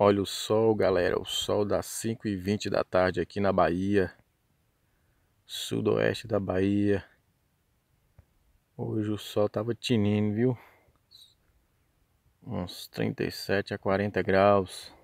Olha o sol, galera. O sol das 5 h 20 da tarde aqui na Bahia. Sudoeste da Bahia. Hoje o sol tava tinindo, viu? Uns 37 a 40 graus.